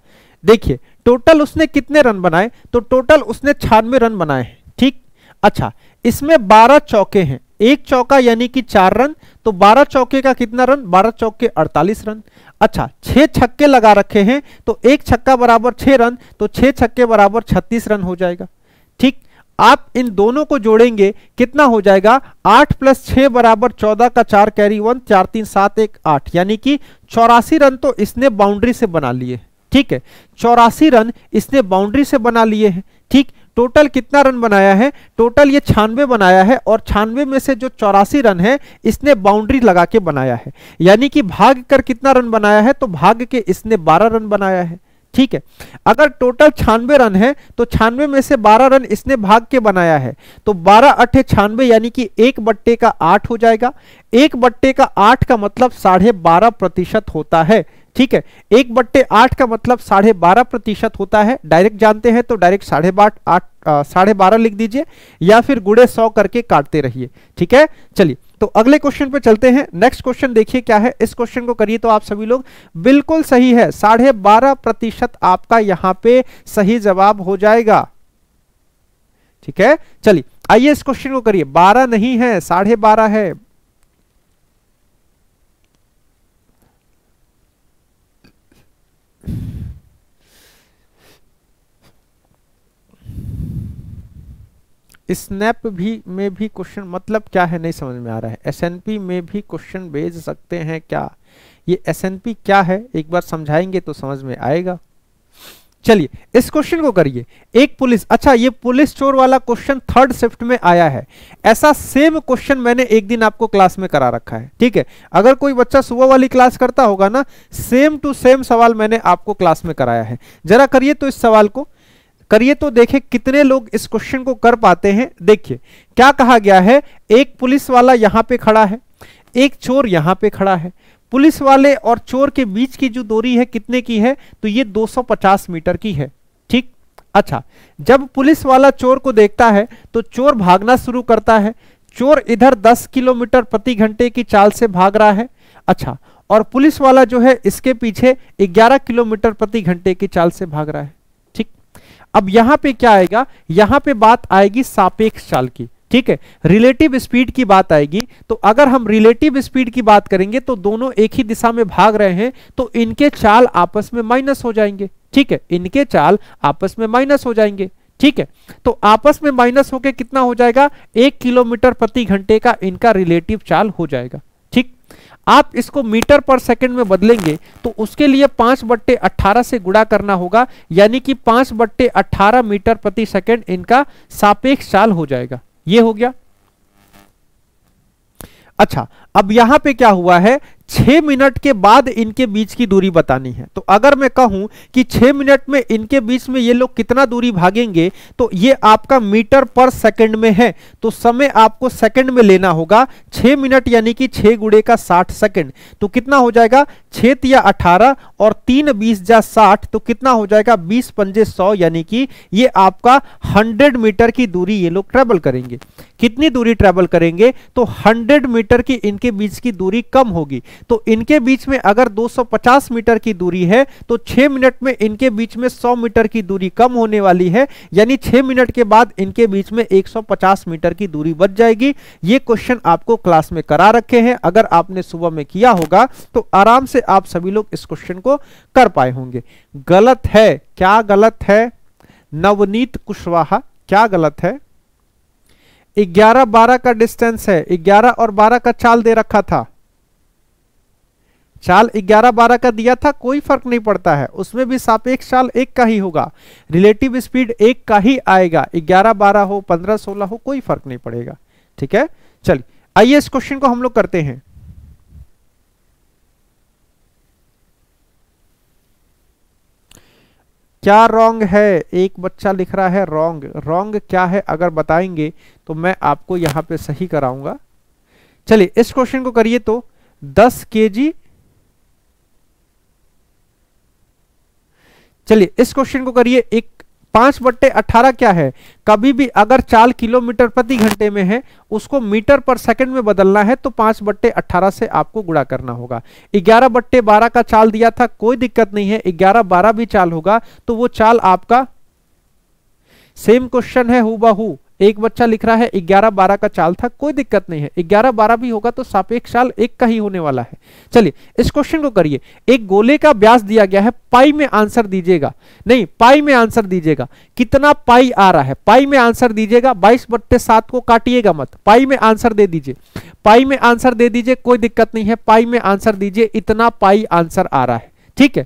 देखिए टोटल उसने कितने रन बनाए तो टोटल उसने छियानवे रन बनाए हैं ठीक अच्छा इसमें बारह चौके हैं एक चौका यानी कि चार रन तो बारह चौके का कितना रन बारह चौके अड़तालीस रन अच्छा छह छक्के लगा रखे हैं तो एक छक्का बराबर छह रन तो छह छक्के बराबर छत्तीस रन हो जाएगा ठीक आप इन दोनों को जोड़ेंगे कितना हो जाएगा आठ प्लस छह बराबर चौदह का चार कैरी वन चार तीन सात एक आठ यानी कि चौरासी रन तो इसने बाउंड्री से बना लिए ठीक है चौरासी रन इसने बाउंड्री से बना लिए हैं ठीक टोटल कितना रन बनाया है टोटल ये छानवे बनाया है और छानवे में से जो चौरासी रन है इसने बाउंड्री लगा के बनाया है यानी कि भाग कर कितना रन बनाया है तो भाग के इसने बारह रन बनाया है ठीक है अगर टोटल छानवे रन है तो छानवे में से 12 रन इसने भाग के बनाया है तो 12 अठे छानवे यानी कि एक बट्टे का आठ हो जाएगा एक बट्टे का आठ का मतलब साढ़े बारह प्रतिशत होता है ठीक है एक बट्टे आठ का मतलब साढ़े बारह प्रतिशत होता है डायरेक्ट जानते हैं तो डायरेक्ट साढ़े बाट आठ साढ़े बारह लिख दीजिए या फिर गुड़े सौ करके काटते रहिए ठीक है चलिए तो अगले क्वेश्चन पे चलते हैं नेक्स्ट क्वेश्चन देखिए क्या है इस क्वेश्चन को करिए तो आप सभी लोग बिल्कुल सही है साढ़े बारह प्रतिशत आपका यहां पे सही जवाब हो जाएगा ठीक है चलिए आइए इस क्वेश्चन को करिए बारह नहीं है साढ़े बारह है स्नैप भी में भी क्वेश्चन मतलब क्या है नहीं समझ में आ रहा है एसएनपी में भी क्वेश्चन भेज सकते हैं क्या ये एसएनपी क्या है एक बार समझाएंगे तो समझ में आएगा चलिए इस क्वेश्चन को करिए एक पुलिस अच्छा ये पुलिस चोर वाला क्वेश्चन थर्ड शिफ्ट में आया है ऐसा सेम क्वेश्चन मैंने एक दिन आपको क्लास में करा रखा है ठीक है अगर कोई बच्चा सुबह वाली क्लास करता होगा ना सेम टू सेम सवाल मैंने आपको क्लास में कराया है जरा करिए तो इस सवाल को करिए तो देखें कितने लोग इस क्वेश्चन को कर पाते हैं देखिए क्या कहा गया है एक पुलिस वाला यहाँ पे खड़ा है एक चोर यहाँ पे खड़ा है पुलिस वाले और चोर के बीच की जो दूरी है कितने की है तो ये 250 मीटर की है ठीक अच्छा जब पुलिस वाला चोर को देखता है तो चोर भागना शुरू करता है चोर इधर 10 किलोमीटर प्रति घंटे की चाल से भाग रहा है अच्छा और पुलिस वाला जो है इसके पीछे 11 किलोमीटर प्रति घंटे की चाल से भाग रहा है अब यहां पे क्या आएगा यहां पे बात आएगी सापेक्ष चाल की ठीक है रिलेटिव स्पीड की बात आएगी तो अगर हम रिलेटिव स्पीड की बात करेंगे तो दोनों एक ही दिशा में भाग रहे हैं तो इनके चाल आपस में माइनस हो जाएंगे ठीक है इनके चाल आपस में माइनस हो जाएंगे ठीक है तो आपस में माइनस होकर कितना हो जाएगा एक किलोमीटर प्रति घंटे का इनका रिलेटिव चाल हो जाएगा आप इसको मीटर पर सेकंड में बदलेंगे तो उसके लिए पांच बट्टे अट्ठारह से गुड़ा करना होगा यानी कि पांच बट्टे अट्ठारह मीटर प्रति सेकंड इनका सापेक्ष चाल हो जाएगा ये हो गया अच्छा अब यहां पे क्या हुआ है छह मिनट के बाद इनके बीच की दूरी बतानी है तो अगर मैं कहूं कि छह मिनट में इनके बीच में ये लोग कितना दूरी भागेंगे तो ये आपका मीटर पर सेकंड में है तो समय आपको सेकंड में लेना होगा छह मिनट यानी कि छह गुड़े का साठ सेकंड तो कितना हो जाएगा छेत या अठारह और तीन बीस या साठ तो कितना हो जाएगा बीस पंजे सौ यानी कि ये आपका हंड्रेड मीटर की दूरी ये लोग ट्रेवल करेंगे कितनी दूरी ट्रेवल करेंगे तो हंड्रेड मीटर की इनके बीच की दूरी कम होगी तो इनके बीच में अगर 250 मीटर की दूरी है तो 6 मिनट में इनके बीच में 100 मीटर की दूरी कम होने वाली है यानी 6 मिनट के बाद इनके बीच में 150 मीटर की दूरी बच जाएगी ये क्वेश्चन आपको क्लास में करा रखे हैं अगर आपने सुबह में किया होगा तो आराम से आप सभी लोग इस क्वेश्चन को कर पाए होंगे गलत है क्या गलत है नवनीत कुशवाहा क्या गलत है 11 12 का डिस्टेंस है 11 और 12 का चाल दे रखा था साल 11 बारह का दिया था कोई फर्क नहीं पड़ता है उसमें भी सापेक्ष साल एक का ही होगा रिलेटिव स्पीड एक का ही आएगा 11 बारह हो 15 सोलह हो कोई फर्क नहीं पड़ेगा ठीक है चलिए आइए इस क्वेश्चन को हम लोग करते हैं क्या रॉन्ग है एक बच्चा लिख रहा है रॉन्ग रॉन्ग क्या है अगर बताएंगे तो मैं आपको यहां पे सही कराऊंगा चलिए इस क्वेश्चन को करिए तो 10 के जी चलिए इस क्वेश्चन को करिए एक पांच बट्टे अठारह क्या है कभी भी अगर चाल किलोमीटर प्रति घंटे में है उसको मीटर पर सेकंड में बदलना है तो पांच बट्टे अठारह से आपको गुणा करना होगा ग्यारह बट्टे बारह का चाल दिया था कोई दिक्कत नहीं है ग्यारह बारह भी चाल होगा तो वो चाल आपका सेम क्वेश्चन है हु एक बच्चा लिख रहा है ग्यारह बारह का चाल था कोई दिक्कत नहीं है ग्यारह बारह भी होगा तो सापेक्ष चाल एक का ही होने वाला है चलिए इस क्वेश्चन को करिए एक गोले का ब्यास दिया गया है पाई में आंसर दीजिएगा नहीं पाई में आंसर दीजिएगा कितना पाई आ रहा है पाई में आंसर दीजिएगा बाईस बट्टे सात को काटिएगा मत पाई में आंसर दे दीजिए पाई में आंसर दे दीजिए कोई दिक्कत नहीं है पाई में आंसर दीजिए इतना पाई आंसर आ रहा है ठीक है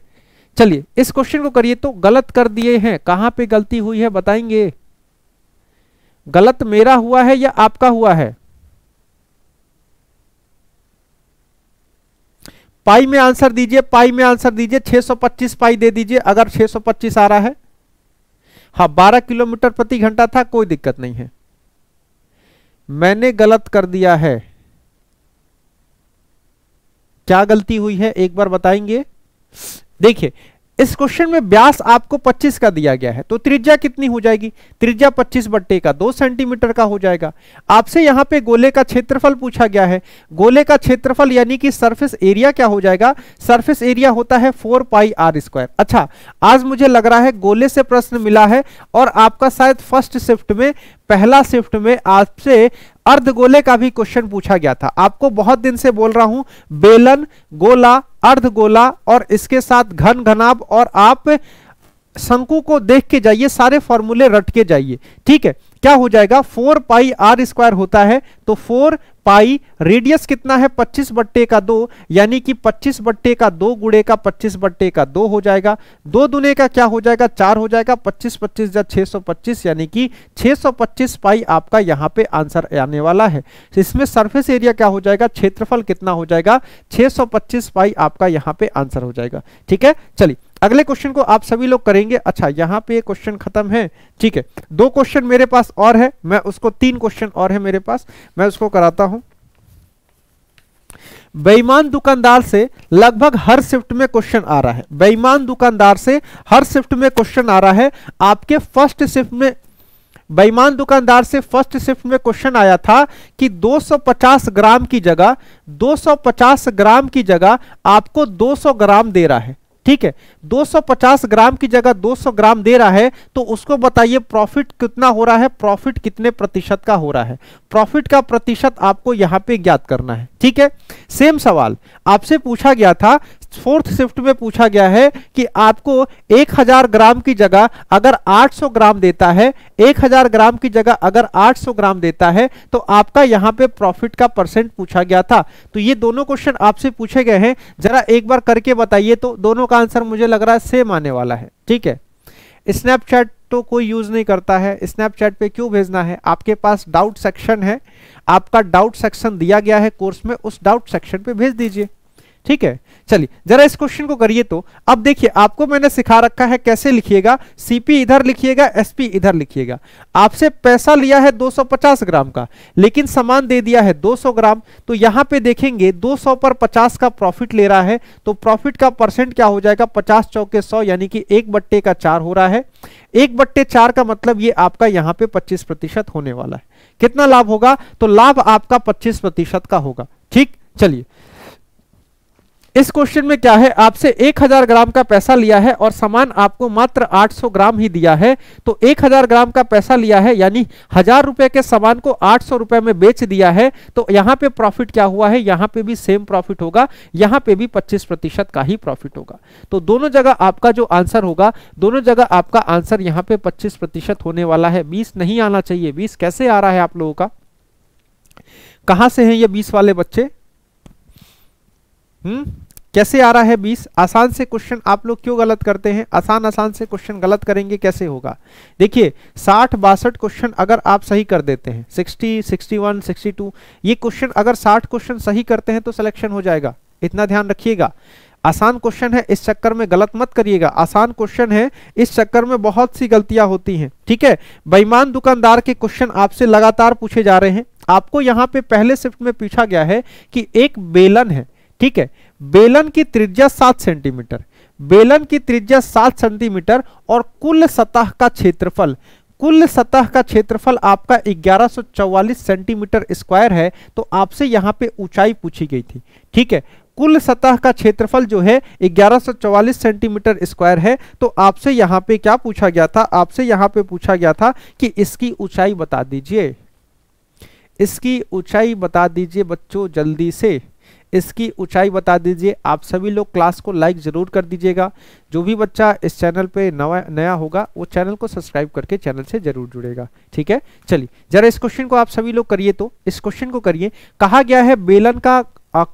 चलिए इस क्वेश्चन को करिए तो गलत कर दिए हैं कहां पे गलती हुई है बताएंगे गलत मेरा हुआ है या आपका हुआ है पाई में आंसर दीजिए पाई में आंसर दीजिए 625 पाई दे दीजिए अगर 625 आ रहा है हाँ 12 किलोमीटर प्रति घंटा था कोई दिक्कत नहीं है मैंने गलत कर दिया है क्या गलती हुई है एक बार बताएंगे देखिए इस क्वेश्चन में व्यास आपको 25 का दिया गया है तो त्रिज्या कितनी हो जाएगी त्रिज्या 25 बट्टे का दो सेंटीमीटर का हो जाएगा आपसे यहां पे गोले का क्षेत्रफल पूछा गया है गोले का क्षेत्रफल यानी कि सरफेस एरिया क्या हो जाएगा सरफेस एरिया होता है फोर पाई आर स्क्वायर अच्छा आज मुझे लग रहा है गोले से प्रश्न मिला है और आपका शायद फर्स्ट शिफ्ट में पहला शिफ्ट में आपसे अर्ध गोले का भी क्वेश्चन पूछा गया था आपको बहुत दिन से बोल रहा हूं बेलन गोला अर्धगोला और इसके साथ घन घनाभ और आप शंकु को देख के जाइए सारे फॉर्मूले रट के जाइए ठीक है क्या हो जाएगा फोर पाई आर स्क्वायर होता है तो फोर पाई रेडियस कितना है 25 बट्टे का दो यानी कि 25 बट्टे का दो गुड़े का 25 बट्टे का दो हो जाएगा दो दुने का क्या हो जाएगा चार हो जाएगा 25 25 या 625 यानी कि 625 पाई आपका यहां पे आंसर आने वाला है तो इसमें सरफेस एरिया क्या हो जाएगा क्षेत्रफल कितना हो जाएगा 625 पाई आपका यहाँ पे आंसर हो जाएगा ठीक है चलिए अगले क्वेश्चन को आप सभी लोग करेंगे अच्छा यहाँ पे क्वेश्चन खत्म है ठीक है दो क्वेश्चन मेरे पास और है मैं उसको तीन क्वेश्चन और है मेरे पास मैं उसको कराता हूं बेईमान दुकानदार से लगभग हर शिफ्ट में क्वेश्चन आ रहा है बेईमान दुकानदार से हर शिफ्ट में क्वेश्चन आ रहा है आपके फर्स्ट शिफ्ट में बेईमान दुकानदार से फर्स्ट शिफ्ट में क्वेश्चन आया था कि 250 ग्राम की जगह 250 ग्राम की जगह आपको 200 ग्राम दे रहा है ठीक है 250 ग्राम की जगह 200 ग्राम दे रहा है तो उसको बताइए प्रॉफिट कितना हो रहा है प्रॉफिट कितने प्रतिशत का हो रहा है प्रॉफिट का प्रतिशत आपको यहां पे ज्ञात करना है ठीक है सेम सवाल आपसे पूछा गया था फोर्थ शिफ्ट में पूछा गया है कि आपको 1000 ग्राम की जगह अगर 800 ग्राम देता है 1000 ग्राम की जगह अगर 800 ग्राम देता है तो आपका यहाँ पे प्रॉफिट का परसेंट पूछा गया था तो ये दोनों क्वेश्चन आपसे पूछे गए हैं जरा एक बार करके बताइए तो दोनों का आंसर मुझे लग रहा है सेम आने वाला है ठीक है स्नैपचैट तो कोई यूज़ नहीं करता है स्नैपचैट पे क्यों भेजना है आपके पास डाउट सेक्शन है आपका डाउट सेक्शन दिया गया है कोर्स में उस डाउट सेक्शन पे भेज दीजिए ठीक है चलिए जरा इस क्वेश्चन को करिए तो अब देखिए आपको मैंने सिखा रखा है कैसे लिखिएगा सीपी इधर लिखिएगा एसपी इधर लिखिएगा आपसे पैसा लिया है 250 ग्राम का लेकिन सामान दे दिया है 200 ग्राम तो यहां पे देखेंगे 200 पर 50 का प्रॉफिट ले रहा है तो प्रॉफिट का परसेंट क्या हो जाएगा पचास चौके सौ यानी कि एक बट्टे का चार हो रहा है एक बट्टे चार का मतलब ये आपका यहाँ पे पच्चीस होने वाला है कितना लाभ होगा तो लाभ आपका पच्चीस का होगा ठीक चलिए इस क्वेश्चन में क्या है आपसे 1000 ग्राम का पैसा लिया है और सामान आपको मात्र 800 ग्राम ही दिया है तो 1000 ग्राम का पैसा लिया है यानी हजार रुपए के सामान को 800 रुपए में बेच दिया है तो यहाँ पे प्रॉफिट क्या हुआ है यहाँ पे भी सेम प्रॉफिट होगा यहाँ पे भी 25 प्रतिशत का ही प्रॉफिट होगा तो दोनों जगह आपका जो आंसर होगा दोनों जगह आपका आंसर यहाँ पे पच्चीस होने वाला है बीस नहीं आना चाहिए बीस कैसे आ रहा है आप लोगों का कहां से है ये बीस वाले बच्चे हम्म कैसे आ रहा है बीस आसान से क्वेश्चन आप लोग क्यों गलत करते हैं आसान आसान से क्वेश्चन गलत करेंगे कैसे होगा देखिए साठ बासठ क्वेश्चन अगर आप सही कर देते हैं वन सिक्सटी टू ये क्वेश्चन अगर साठ क्वेश्चन सही करते हैं तो सिलेक्शन हो जाएगा इतना ध्यान रखिएगा आसान क्वेश्चन है इस चक्कर में गलत मत करिएगा आसान क्वेश्चन है इस चक्कर में बहुत सी गलतियां होती हैं ठीक है बेईमान दुकानदार के क्वेश्चन आपसे लगातार पूछे जा रहे हैं आपको यहाँ पे पहले शिफ्ट में पूछा गया है कि एक बेलन है ठीक है बेलन की त्रिज्या सात सेंटीमीटर बेलन की त्रिज्या सात सेंटीमीटर और कुल सतह का क्षेत्रफल कुल सतह का क्षेत्रफल आपका 1144 सेंटीमीटर स्क्वायर है तो आपसे यहाँ पे ऊंचाई पूछी गई थी ठीक है कुल सतह का क्षेत्रफल जो है 1144 सेंटीमीटर स्क्वायर है तो आपसे यहाँ पे क्या पूछा गया था आपसे यहाँ पे पूछा गया था कि इसकी ऊंचाई बता दीजिए इसकी ऊंचाई बता दीजिए बच्चों जल्दी से इसकी ऊंचाई बता दीजिए आप सभी लोग क्लास को लाइक ज़रूर कर दीजिएगा जो भी बच्चा इस चैनल पे नवा नया होगा वो चैनल को सब्सक्राइब करके चैनल से जरूर जुड़ेगा ठीक है चलिए जरा इस क्वेश्चन को आप सभी लोग करिए तो इस क्वेश्चन को करिए कहा गया है बेलन का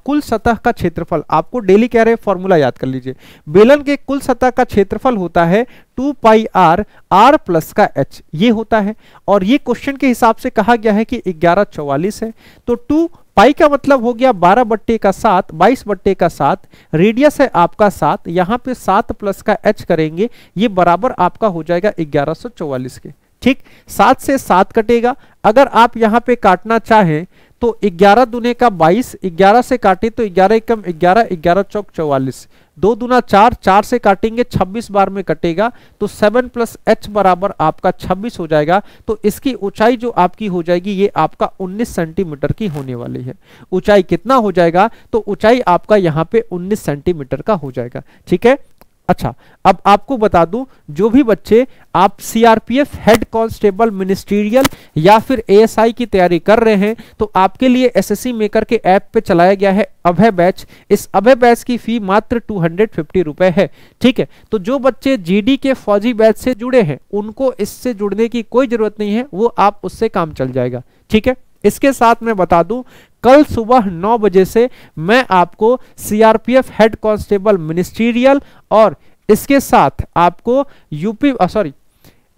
कुल सतह का क्षेत्रफल आपको डेली कह रहे फॉर्मूला याद कर लीजिए बेलन के कुल सतह का क्षेत्रफल होता है two pi R R plus का एच ये होता है और ये क्वेश्चन के हिसाब से कहा गया है कि ग्यारह चौवालीस है तो टू पाई का मतलब हो गया बारह बट्टे का सात बाईस बट्टे का सात रेडियस है आपका सात यहाँ पे सात प्लस का एच करेंगे ये बराबर आपका हो जाएगा ग्यारह के ठीक सात से सात कटेगा अगर आप यहाँ पे काटना चाहें तो 11 दुने का 22 11 से काटे तो 11 एकम 11 11 चौक चौवालीस दो दुना चार चार से काटेंगे 26 बार में कटेगा तो 7 प्लस एच बराबर आपका 26 हो जाएगा तो इसकी ऊंचाई जो आपकी हो जाएगी ये आपका 19 सेंटीमीटर की होने वाली है ऊंचाई कितना हो जाएगा तो ऊंचाई आपका यहाँ पे 19 सेंटीमीटर का हो जाएगा ठीक है अच्छा अब आपको बता दूं जो भी बच्चे आप सीआरपीएफ हेड कांस्टेबल मिनिस्ट्रियल या फिर एएसआई की तैयारी कर रहे हैं तो आपके लिए एसएससी मेकर के ऐप पे चलाया गया है अभय बैच इस अभय बैच की फी मात्र टू हंड्रेड रुपए है ठीक है तो जो बच्चे जीडी के फौजी बैच से जुड़े हैं उनको इससे जुड़ने की कोई जरूरत नहीं है वो आप उससे काम चल जाएगा ठीक है इसके साथ मैं बता दूं कल सुबह नौ बजे से मैं आपको सीआरपीएफ हेड कांस्टेबल मिनिस्ट्रियल और इसके साथ आपको UP sorry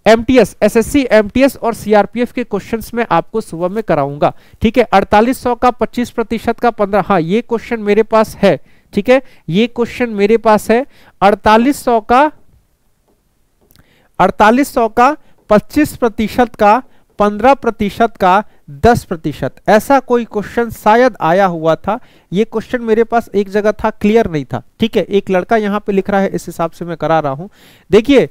MTS SSC MTS और सीआरपीएफ के क्वेश्चंस में आपको सुबह में कराऊंगा ठीक है अड़तालीस सौ का पच्चीस प्रतिशत का पंद्रह हाँ ये क्वेश्चन मेरे पास है ठीक है ये क्वेश्चन मेरे पास है अड़तालीस सौ का अड़तालीस सौ का पच्चीस प्रतिशत का पंद्रह प्रतिशत का दस प्रतिशत ऐसा कोई क्वेश्चन शायद आया हुआ था ये क्वेश्चन मेरे पास एक जगह था क्लियर नहीं था ठीक है एक लड़का यहां पे लिख रहा है इस हिसाब से मैं करा रहा हूं देखिए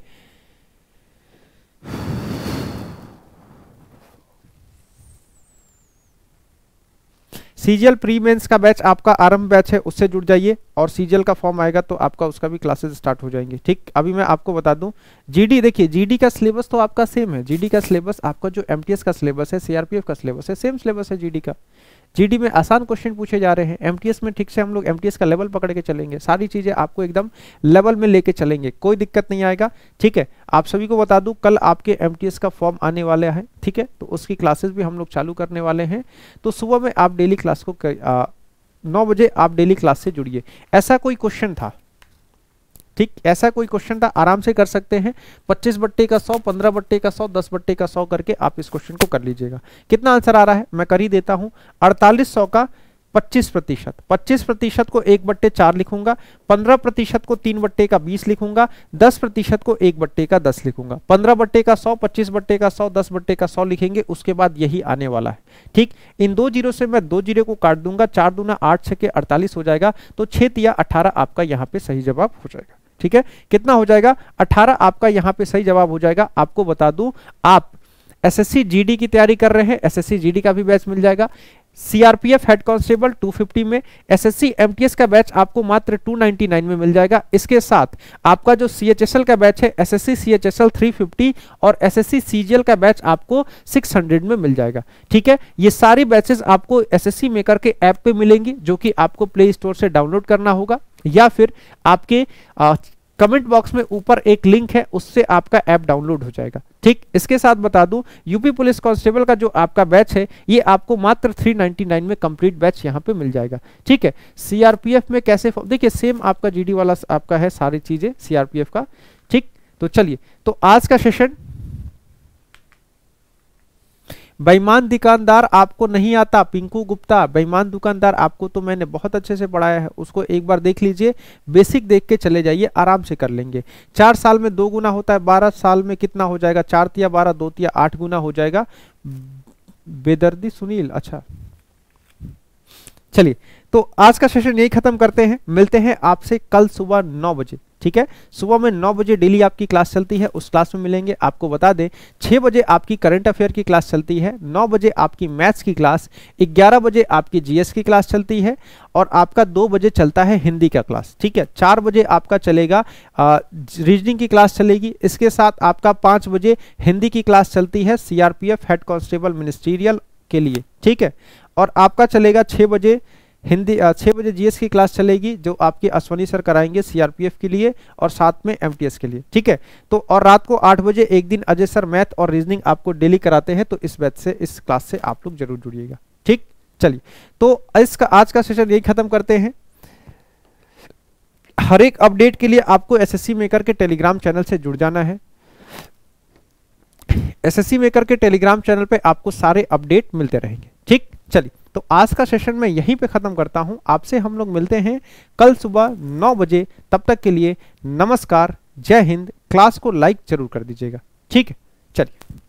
सीजीएल प्री मेंस का बैच आपका आरंभ बैच है उससे जुड़ जाइए और सीजीएल का फॉर्म आएगा तो आपका उसका भी क्लासेस स्टार्ट हो जाएंगे ठीक अभी मैं आपको बता दूं जीडी देखिए जीडी का सिलेबस तो आपका सेम है जीडी का सिलेबस आपका जो एमटीएस का सिलेबस है सीआरपीएफ का सिलेबस है सेम सिलेबस है जीडी का जीडी में आसान क्वेश्चन पूछे जा रहे हैं एमटीएस में ठीक से हम लोग एमटीएस का लेवल पकड़ के चलेंगे सारी चीजें आपको एकदम लेवल में लेके चलेंगे कोई दिक्कत नहीं आएगा ठीक है आप सभी को बता दूं कल आपके एमटीएस का फॉर्म आने वाला है ठीक है तो उसकी क्लासेस भी हम लोग चालू करने वाले हैं तो सुबह में आप डेली क्लास को नौ बजे आप डेली क्लास से जुड़िए ऐसा कोई क्वेश्चन था ठीक ऐसा कोई क्वेश्चन था आराम से कर सकते हैं 25 बट्टे का 100 15 बट्टे का 100 10 बट्टे का 100 करके आप इस क्वेश्चन को कर लीजिएगा कितना आंसर आ रहा है मैं कर ही देता हूं अड़तालीस का 25 प्रतिशत पच्चीस प्रतिशत को एक बट्टे चार लिखूंगा 15 प्रतिशत को तीन बट्टे का 20 लिखूंगा 10 प्रतिशत को एक बट्टे का 10 लिखूंगा 15 बट्टे का 100 25 बट्टे का 100 10 बट्टे का 100 लिखेंगे उसके बाद यही आने वाला है ठीक इन दो जीरो से मैं दो जीरो को काट दूंगा चार दूना आठ छके अड़तालीस हो जाएगा तो छह या अठारह आपका यहाँ पे सही जवाब हो जाएगा ठीक है कितना हो जाएगा 18 आपका यहां पे सही जवाब हो जाएगा आपको बता दूं आप एसएससी जीडी की तैयारी कर रहे हैं एसएससी जीडी का भी बैच मिल जाएगा सीआरपीएफ हेड कांस्टेबल 250 में एसएससी एमटीएस का बैच आपको मात्र 299 में मिल जाएगा इसके साथ आपका जो सीएचएसएल का बैच है एसएससी सीएचएसएल 350 और एसएससी सीजीएल का बैच आपको 600 में मिल जाएगा ठीक है ये सारी बैचेस आपको एसएससी मेकर के ऐप पे मिलेंगी जो कि आपको प्ले स्टोर से डाउनलोड करना होगा या फिर आपके कमेंट बॉक्स में ऊपर एक लिंक है उससे आपका ऐप डाउनलोड हो जाएगा ठीक इसके साथ बता दूं यूपी पुलिस कांस्टेबल का जो आपका बैच है ये आपको मात्र 399 में कंप्लीट बैच यहां पे मिल जाएगा ठीक है सीआरपीएफ में कैसे देखिए सेम आपका जीडी वाला आपका है सारी चीजें सीआरपीएफ का ठीक तो चलिए तो आज का सेशन बेईमान दुकानदार आपको नहीं आता पिंकू गुप्ता बेईमान दुकानदार आपको तो मैंने बहुत अच्छे से पढ़ाया है उसको एक बार देख लीजिए बेसिक देख के चले जाइए आराम से कर लेंगे चार साल में दो गुना होता है बारह साल में कितना हो जाएगा चार तिया बारह दो तिया आठ गुना हो जाएगा बेदर्दी सुनील अच्छा चलिए तो आज का सेशन यही खत्म करते हैं मिलते हैं आपसे कल सुबह नौ बजे ठीक है सुबह में नौ बजे डेली आपकी क्लास चलती है उस क्लास में मिलेंगे आपको बता दें छः बजे आपकी करंट अफेयर की क्लास चलती है नौ बजे आपकी मैथ्स की क्लास ग्यारह बजे आपकी जीएस की क्लास चलती है और आपका दो बजे चलता है हिंदी का क्लास ठीक है चार बजे आपका चलेगा रीजनिंग की क्लास चलेगी इसके साथ आपका पाँच बजे हिंदी की क्लास चलती है सीआरपीएफ हेड कॉन्स्टेबल मिनिस्टीरियल के लिए ठीक है और आपका चलेगा छः बजे हिंदी छः बजे जीएस की क्लास चलेगी जो आपके अश्वनी सर कराएंगे सीआरपीएफ के लिए और साथ में एमटीएस के लिए ठीक है तो और रात को आठ बजे एक दिन अजय सर मैथ और रीजनिंग आपको डेली कराते हैं तो इस बैच से इस क्लास से आप लोग जरूर जुड़िएगा ठीक चलिए तो इसका आज का सेशन यही खत्म करते हैं हर एक अपडेट के लिए आपको सी मेकर के टेलीग्राम चैनल से जुड़ जाना है सी मेकर के टेलीग्राम चैनल पे आपको सारे अपडेट मिलते रहेंगे ठीक चलिए तो आज का सेशन मैं यहीं पे ख़त्म करता हूँ आपसे हम लोग मिलते हैं कल सुबह नौ बजे तब तक के लिए नमस्कार जय हिंद क्लास को लाइक जरूर कर दीजिएगा ठीक है चलिए